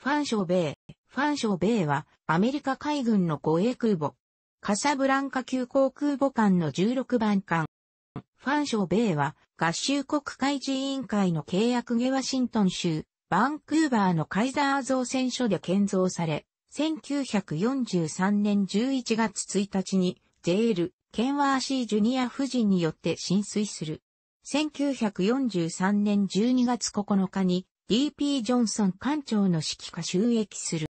ファンショベイ。ファンショベイは、アメリカ海軍の護衛空母。カサブランカ級航空母艦の16番艦。ファンショベイは、合衆国海事委員会の契約ゲワシントン州、バンクーバーのカイザー造船所で建造され、1943年11月1日に、JL、ケンワーシージュニア夫人によって浸水する。1943年12月9日に、D.P. ジョンソン艦長の指揮下収益する。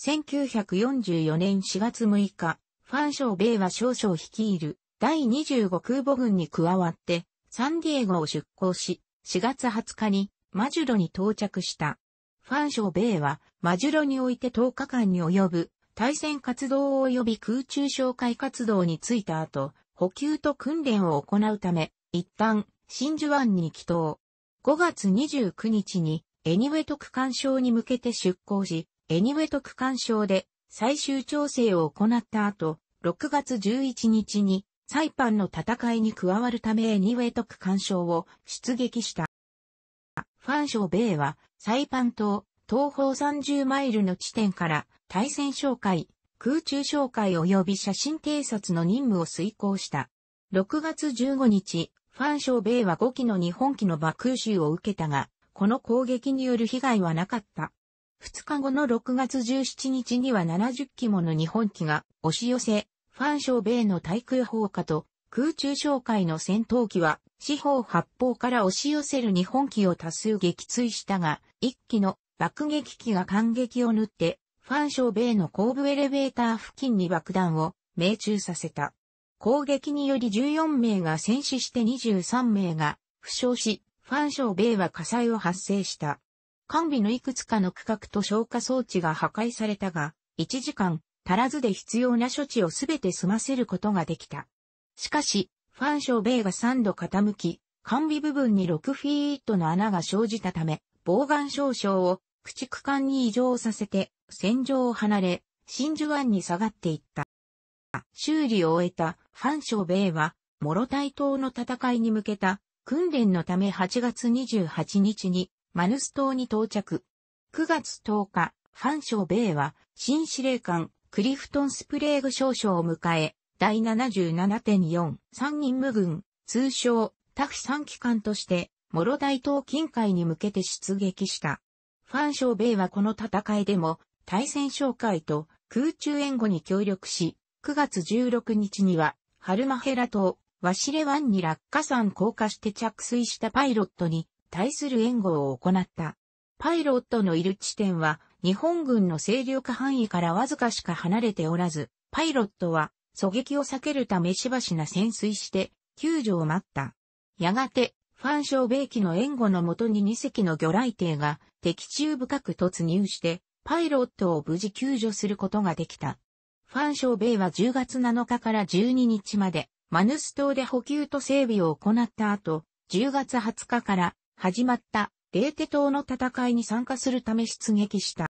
1944年4月6日、ファンショー米は少々率いる第25空母軍に加わってサンディエゴを出港し、4月20日にマジュロに到着した。ファンショー米はマジュロにおいて10日間に及ぶ対戦活動及び空中紹介活動に就いた後、補給と訓練を行うため、一旦真珠湾に帰島。5月29日にエニウェト区間賞に向けて出港し、エニウェト区間賞で最終調整を行った後、6月11日にサイパンの戦いに加わるためエニウェト区間賞を出撃した。ファン賞米はサイパン島東方30マイルの地点から対戦哨戒、空中哨戒及び写真偵察の任務を遂行した。6月15日、ファンショー米は5機の日本機の爆空襲を受けたが、この攻撃による被害はなかった。2日後の6月17日には70機もの日本機が押し寄せ、ファンショー米の対空砲火と空中哨戒の戦闘機は四方八方から押し寄せる日本機を多数撃墜したが、1機の爆撃機が感激を塗って、ファンショー米の後部エレベーター付近に爆弾を命中させた。攻撃により14名が戦死して23名が負傷し、ファンショー米は火災を発生した。完備のいくつかの区画と消火装置が破壊されたが、1時間足らずで必要な処置をすべて済ませることができた。しかし、ファンショー米が3度傾き、完備部分に6フィートの穴が生じたため、防眼少将を駆逐艦に移乗させて、戦場を離れ、真珠湾に下がっていった。修理を終えたファン・ショーベイは、モロタイ島の戦いに向けた訓練のため8月28日にマヌス島に到着。9月10日、ファン・ショーベイは新司令官クリフトン・スプレーグ少将を迎え、第77.4、3任務軍、通称、タフ3機関として、モロ大東近海に向けて出撃した。ファン・ショーベイはこの戦いでも、対戦哨戒と空中援護に協力し、9月16日には、ハルマヘラ島、ワシレ湾に落下山降下して着水したパイロットに対する援護を行った。パイロットのいる地点は、日本軍の勢力範囲からわずかしか離れておらず、パイロットは狙撃を避けるためしばしな潜水して救助を待った。やがて、ファンベ米機の援護のもとに2隻の魚雷艇が敵中深く突入して、パイロットを無事救助することができた。ファンショーベイは10月7日から12日まで、マヌス島で補給と整備を行った後、10月20日から始まったレーテ島の戦いに参加するため出撃した。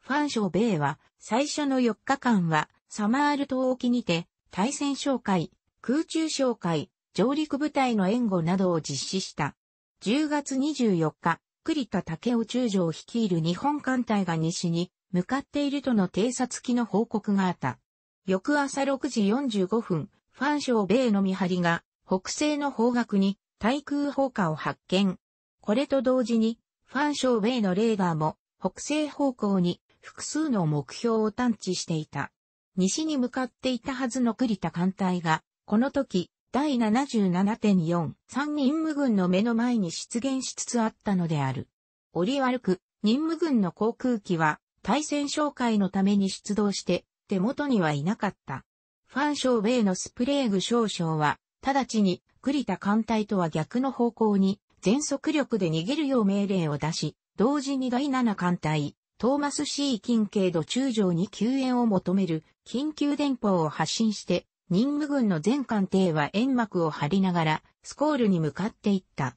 ファンショーベイは最初の4日間はサマール島沖にて対戦紹介、空中紹介、上陸部隊の援護などを実施した。10月24日、栗田武雄中将率いる日本艦隊が西に向かっているとの偵察機の報告があった。翌朝6時45分、ファンショー米の見張りが北西の方角に対空砲火を発見。これと同時に、ファンショー米のレーダーも北西方向に複数の目標を探知していた。西に向かっていたはずの栗田艦隊が、この時、第77.4、3任務軍の目の前に出現しつつあったのである。折り悪く、任務軍の航空機は、対戦紹介のために出動して、手元にはいなかった。ファンショ賞米のスプレーグ少将は、直ちに、栗田艦隊とは逆の方向に、全速力で逃げるよう命令を出し、同時に第7艦隊、トーマス C 近景度中将に救援を求める緊急電報を発信して、任務軍の全艦艇は煙幕を張りながら、スコールに向かっていった。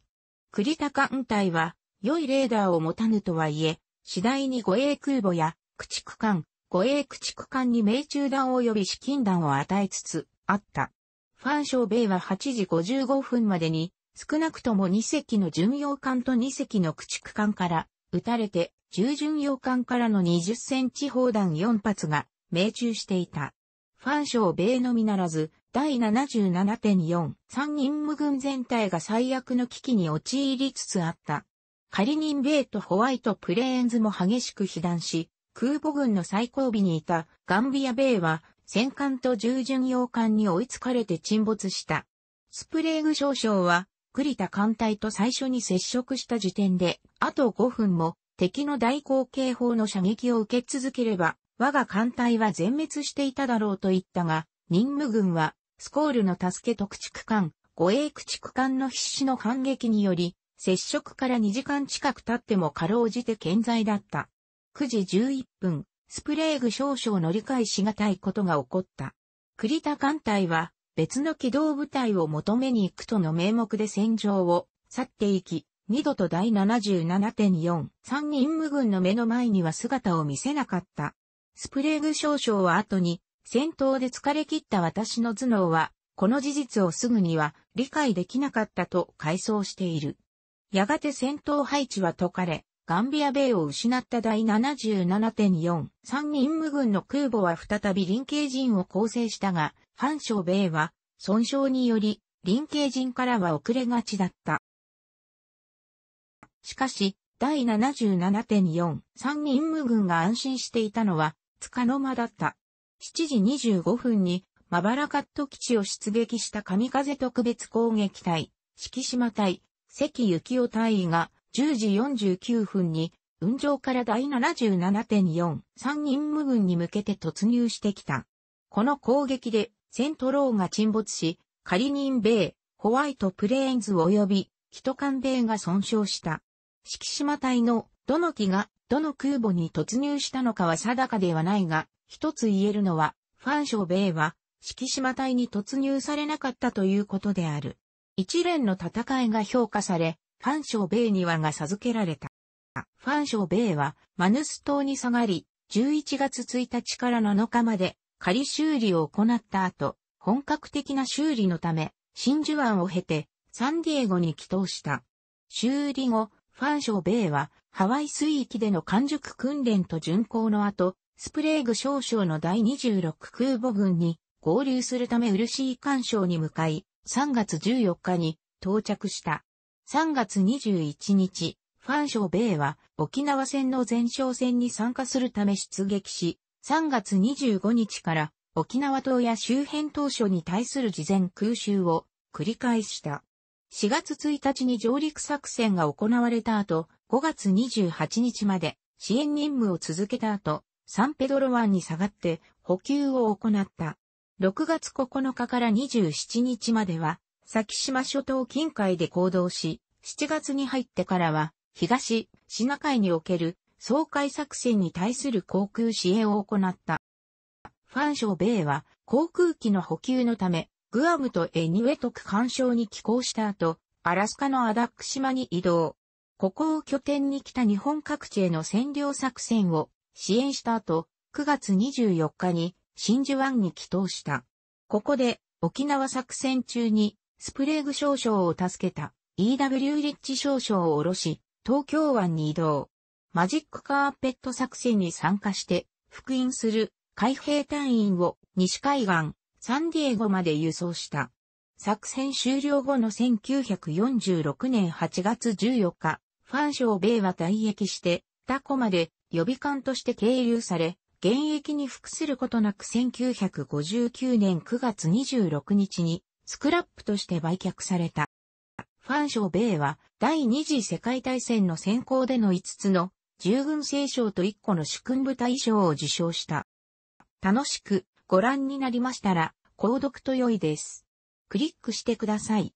栗田艦隊は、良いレーダーを持たぬとはいえ、次第に護衛空母や駆逐艦、護衛駆逐艦に命中弾及び資金弾を与えつつあった。ファンショーベイは8時55分までに少なくとも2隻の巡洋艦と2隻の駆逐艦から撃たれて10巡洋艦からの20センチ砲弾4発が命中していた。ファンショー米のみならず、第77.4、3人無軍全体が最悪の危機に陥りつつあった。仮に米とホワイトプレーンズも激しく被弾し、空母軍の最後尾にいたガンビア米は戦艦と従巡洋艦に追いつかれて沈没した。スプレーグ少将は、栗田艦隊と最初に接触した時点で、あと5分も敵の大口径砲の射撃を受け続ければ、我が艦隊は全滅していただろうと言ったが、任務軍は、スコールの助けと駆逐艦、護衛駆逐艦の必死の反撃により、接触から2時間近く経ってもかろうじて健在だった。9時11分、スプレーグ少々の理解しがたいことが起こった。栗田艦隊は別の機動部隊を求めに行くとの名目で戦場を去っていき、二度と第77.4、三人無軍の目の前には姿を見せなかった。スプレーグ少々は後に、戦闘で疲れ切った私の頭脳は、この事実をすぐには理解できなかったと回想している。やがて戦闘配置は解かれ、ガンビア米を失った第77.4、三人無軍の空母は再び臨系人を構成したが、反省米は、損傷により、臨系人からは遅れがちだった。しかし、第77.4、三人無軍が安心していたのは、つかの間だった。7時25分に、マバラカット基地を出撃した神風特別攻撃隊、敷島隊、関幸雄隊員が10時49分に、雲上から第77.4、三人無軍に向けて突入してきた。この攻撃で、セントローが沈没し、カリニン米、ホワイトプレーンズ及び、キトカン米が損傷した。敷島隊の、どの機が、どの空母に突入したのかは定かではないが、一つ言えるのは、ファンショ米は、敷島隊に突入されなかったということである。一連の戦いが評価され、ファンショーベイにはが授けられた。ファンショーベイはマヌス島に下がり、11月1日から7日まで仮修理を行った後、本格的な修理のため、真珠湾を経てサンディエゴに帰投した。修理後、ファンショーベイはハワイ水域での完熟訓練と巡航の後、スプレーグ少将の第26空母軍に合流するため漆井干渉に向かい、3月14日に到着した。3月21日、ファンショー米は沖縄戦の前哨戦に参加するため出撃し、3月25日から沖縄島や周辺島所に対する事前空襲を繰り返した。4月1日に上陸作戦が行われた後、5月28日まで支援任務を続けた後、サンペドロ湾に下がって補給を行った。6月9日から27日までは、先島諸島近海で行動し、7月に入ってからは、東、シナ海における、総海作戦に対する航空支援を行った。ファンショー米は、航空機の補給のため、グアムとエニウェト区干渉に寄港した後、アラスカのアダック島に移動。ここを拠点に来た日本各地への占領作戦を支援した後、9月24日に真珠湾に帰投した。ここで、沖縄作戦中に、スプレーグ少将を助けた E.W. リッチ少将を下ろし、東京湾に移動。マジックカーペット作戦に参加して、復員する海兵隊員を西海岸、サンディエゴまで輸送した。作戦終了後の1946年8月14日、ファンショー米は退役して、タコまで予備艦として経由され、現役に服することなく1959年9月26日にスクラップとして売却された。ファンショベ米は第二次世界大戦の先行での5つの従軍聖賞と1個の主君部隊賞を受賞した。楽しくご覧になりましたら、購読と良いです。クリックしてください。